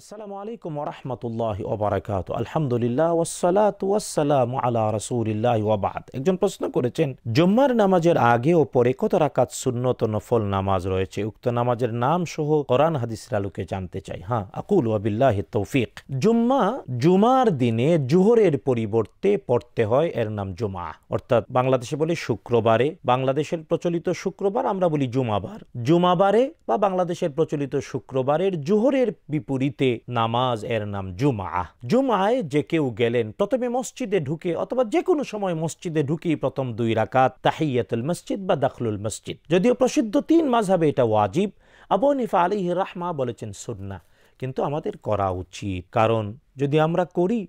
আসসালামু আলাইকুম ওরহমতুল্লাহ ওবরাকাত আলহামদুলিল্লাহ ওসালাত ওয়াসালাম আলা রসুলিল্লাহ ওবাদ একজন প্রশ্ন করেছেন জুম্মার নামাজের আগে ও পরে কত রাকাত সুন্নত নফল নামাজ রয়েছে উক্ত নামাজের নাম সহ কোরআন হাদিসের আলোকে জানতে চাই হ্যাঁ আকুল ওয়াবিল্লাহ তৌফিক জুম্মা জুমার দিনে জুহরের পরিবর্তে পড়তে হয় এর নাম জুমা অর্থাৎ বাংলাদেশে বলে শুক্রবারে বাংলাদেশের প্রচলিত শুক্রবার আমরা বলি জুমাবার জুমাবারে বা বাংলাদেশের প্রচলিত শুক্রবারের জুহরের বিপরীতে নামাজ এর নাম জুমা জুমায় যে কেউ গেলেন প্রথমে মসজিদে ঢুকে অথবা যে কোনো সময় মসজিদে ঢুকেই প্রথম দুই রাকাত তাহিয়াতুল মসজিদ বা দাখলুল মসজিদ যদিও প্রসিদ্ধ তিন মাঝাবে এটা ওয়াজিব আবু নিফা আলী রাহমা বলেছেন সুন্না কিন্তু আমাদের করা উচিত কারণ যদি আমরা করি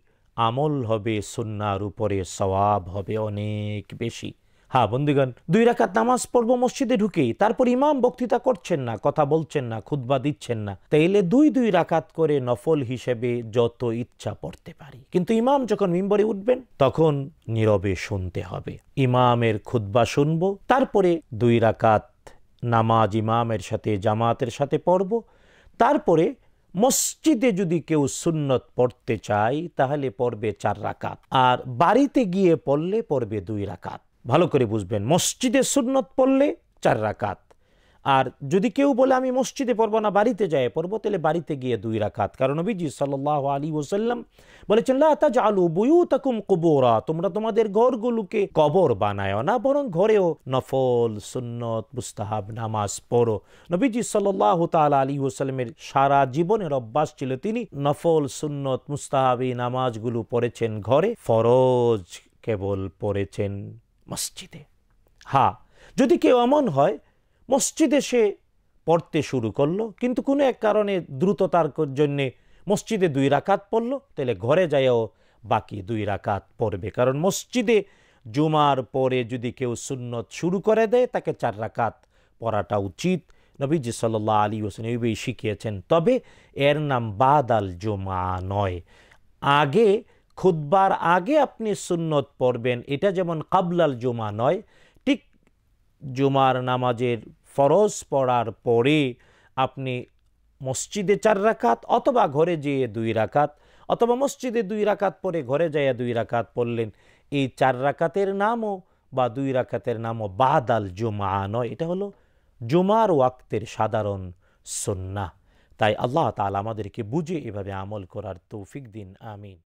আমল হবে সুন্নার উপরে সওয়াব হবে অনেক বেশি হ্যাঁ বন্ধুগণ দুই রাকাত নামাজ পড়ব মসজিদে ঢুকেই তারপর ইমাম বক্তৃতা করছেন না কথা বলছেন না খুদ্া দিচ্ছেন না তাইলে দুই দুই রাকাত করে নফল হিসেবে যত ইচ্ছা পড়তে পারি কিন্তু ইমাম যখন মিম্বরে উঠবেন তখন নীরবে শুনতে হবে ইমামের খুদ্া শুনব তারপরে দুই রাকাত নামাজ ইমামের সাথে জামাতের সাথে পড়ব তারপরে মসজিদে যদি কেউ সুন্নত পড়তে চায় তাহলে পড়বে চার রাকাত আর বাড়িতে গিয়ে পড়লে পড়বে দুই রাকাত ভালো করে বুঝবেন মসজিদে সুন্নত পড়লে চার রাকাত আর যদি কেউ বলে আমি মসজিদে পড়বো না বাড়িতে যায় পড়বো তাহলে বাড়িতে গিয়ে দুই রাকাত কারণ নবীজি সাল্লাহ আলী ওসাল্লাম বলেছেন লাজ আলু বইউ তাকুম কবরা তোমরা তোমাদের ঘরগুলোকে কবর বানায় না বরং ঘরেও নফল সুন্নত মুস্তাহাব নামাজ পড়ো নবীজি সাল্লাহ তাল আলী ওসাল্লামের সারা জীবনের অভ্যাস ছিল তিনি নফল সুন্নত মুস্তাহাবি নামাজগুলো পড়েছেন ঘরে ফরজ কেবল পড়েছেন মসজিদে হা যদি কেউ এমন হয় মসজিদে সে পড়তে শুরু করলো কিন্তু কোনো এক কারণে দ্রুততার জন্যে মসজিদে দুই রাকাত পড়ল তাহলে ঘরে যাইয়াও বাকি দুই রাকাত পড়বে কারণ মসজিদে জুমার পরে যদি কেউ সুন্নত শুরু করে দেয় তাকে চার রাকাত পড়াটা উচিত নবীজি সাল্লাহ আলী হোসেন এইভাবেই শিখিয়েছেন তবে এর নাম বাদাল জুমা নয় আগে খুদ্বার আগে আপনি সুন্নত পড়বেন এটা যেমন কাবলাল জুমা নয় ঠিক জুমার নামাজের ফরজ পড়ার পরে আপনি মসজিদে চার রাকাত অথবা ঘরে যেয়ে দুই রাকাত অথবা মসজিদে দুই রাকাত পরে ঘরে যাইয়া দুই রাকাত পড়লেন এই চার রাকাতের নামও বা দুই রাকাতের নামও বাদাল জুমা নয় এটা হলো জুমার ওয়াক্তের সাধারণ সন্না তাই আল্লাহ তালা আমাদেরকে বুঝে এভাবে আমল করার তৌফিক দিন আমিন